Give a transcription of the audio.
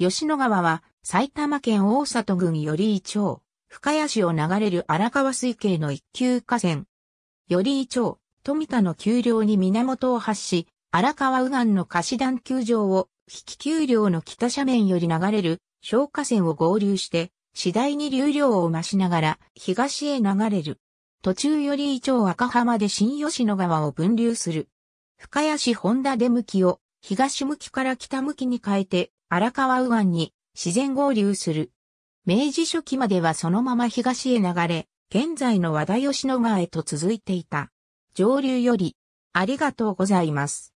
吉野川は埼玉県大里郡寄居町、深谷市を流れる荒川水系の一級河川。寄居町、富田の丘陵に源を発し、荒川右岸の貸し段丘上を、引き丘陵の北斜面より流れる小河川を合流して、次第に流量を増しながら東へ流れる。途中寄居町赤浜で新吉野川を分流する。深谷市本田出向きを東向きから北向きに変えて荒川右岸に自然合流する。明治初期まではそのまま東へ流れ、現在の和田吉野川へと続いていた。上流より、ありがとうございます。